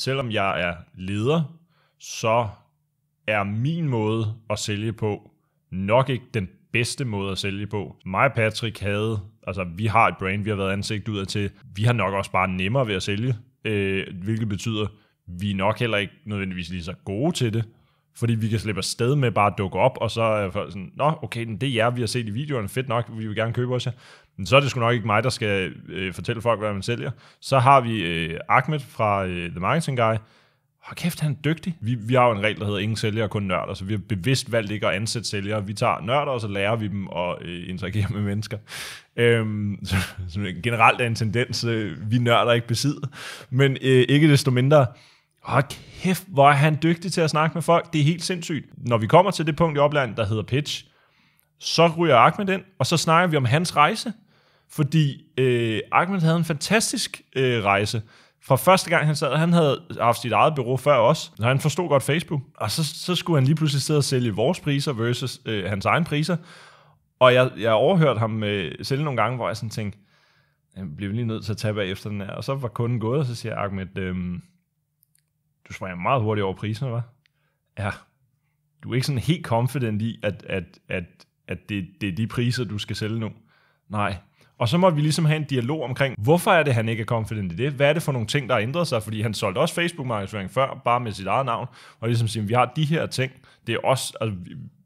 selvom jeg er leder, så er min måde at sælge på nok ikke den bedste måde at sælge på. Mig og Patrick havde, altså vi har et brand, vi har været ansigt ud af til, vi har nok også bare nemmere ved at sælge, øh, hvilket betyder, vi er nok heller ikke nødvendigvis lige så gode til det, fordi vi kan slippe afsted med bare at dukke op, og så er folk sådan, nå, okay, det er jer, vi har set i videoen, fedt nok, vi vil gerne købe os her. Men så er det sgu nok ikke mig, der skal øh, fortælle folk, hvad man sælger. Så har vi øh, Ahmed fra øh, The Marketing Guy. Hold kæft, han er dygtig. Vi, vi har jo en regel, der hedder ingen sælgere, kun nørder, så vi har bevidst valgt ikke at ansætte sælgere. Vi tager nørder, og så lærer vi dem at øh, interagere med mennesker. Øhm, så, så generelt er en tendens, øh, vi nørder ikke besidder. Men øh, ikke desto mindre, Hold kæft, hvor er han dygtig til at snakke med folk. Det er helt sindssygt. Når vi kommer til det punkt i oplandet, der hedder pitch, så ryger Ahmed ind, og så snakker vi om hans rejse. Fordi øh, Ahmed havde en fantastisk øh, rejse. Fra første gang han sad, han havde haft sit eget bureau før os, og han forstod godt Facebook. Og så, så skulle han lige pludselig sidde og sælge vores priser versus øh, hans egen priser. Og jeg, jeg overhørte ham øh, sælge nogle gange, hvor jeg sådan tænkte, jeg bliver lige nødt til at tage bagefter den her. Og så var kunden gået, og så siger Ahmed, øh, du springer meget hurtigt over eller hva'? Ja. Du er ikke sådan helt confident i, at, at, at, at det, det er de priser, du skal sælge nu. Nej. Og så må vi ligesom have en dialog omkring, hvorfor er det, han ikke er confident i det? Hvad er det for nogle ting, der har ændret sig? Fordi han solgte også Facebook-markedsføring før, bare med sit eget navn, og ligesom siger, vi har de her ting, det er også, altså,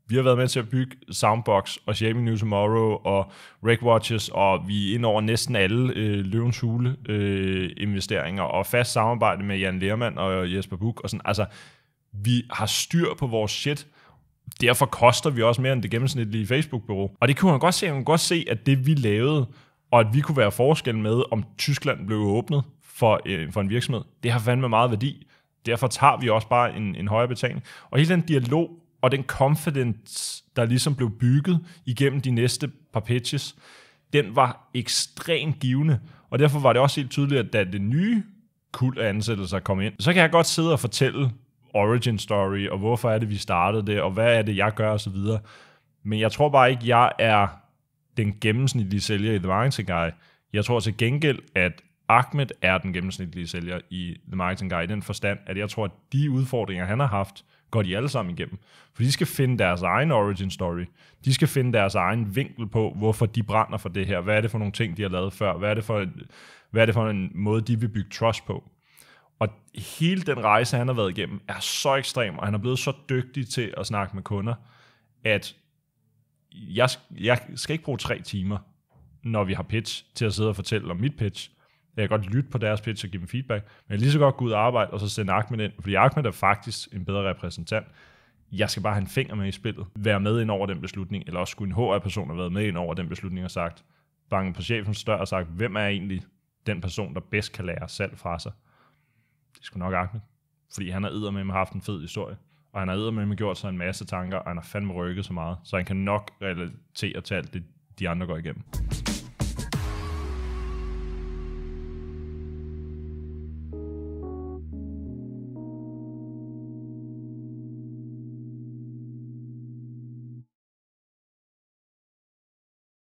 vi har været med til at bygge Soundbox og Shaming New Tomorrow og Rec Watches, og vi er ind over næsten alle øh, Løvens Hule øh, investeringer, og fast samarbejde med Jan Lermand og Jesper Buch, og sådan, altså, vi har styr på vores shit, derfor koster vi også mere end det gennemsnitlige Facebook-bureau. Og det kunne man godt se, man kunne godt se, at det vi lavede, og at vi kunne være forskel med, om Tyskland blev åbnet for, øh, for en virksomhed, det har fandme meget værdi. Derfor tager vi også bare en, en højere betaling. Og hele den dialog og den confidence, der ligesom blev bygget igennem de næste par pitches, den var ekstremt givende. Og derfor var det også helt tydeligt, at da det nye kul af ansættelser kom ind, så kan jeg godt sidde og fortælle origin story, og hvorfor er det, vi startede det, og hvad er det, jeg gør osv. Men jeg tror bare ikke, jeg er den gennemsnitlige sælger i The Marketing Guy. Jeg tror til gengæld, at Ahmed er den gennemsnitlige sælger i The Marketing Guy i den forstand, at jeg tror, at de udfordringer, han har haft, går de alle sammen igennem. For de skal finde deres egen origin story. De skal finde deres egen vinkel på, hvorfor de brænder for det her. Hvad er det for nogle ting, de har lavet før? Hvad er det for, hvad er det for en måde, de vil bygge trust på? Og hele den rejse, han har været igennem, er så ekstrem, og han er blevet så dygtig til at snakke med kunder, at jeg, jeg skal ikke bruge tre timer, når vi har pitch, til at sidde og fortælle om mit pitch. Jeg kan godt lytte på deres pitch og give dem feedback, men jeg lige så godt gå ud og arbejde, og så sende Ahmed ind, fordi Ahmed er faktisk en bedre repræsentant. Jeg skal bare have en finger med i spillet, være med ind over den beslutning, eller også skulle en HR-person have været med ind over den beslutning og sagt, bange på chefens dør og sagt, hvem er egentlig den person, der bedst kan lære salg fra sig? Det skulle nok Ahmed, fordi han har med mig haft en fed historie og han har med gjort sig en masse tanker, og han har fandme rykket så meget, så han kan nok relatere til alt det, de andre går igennem.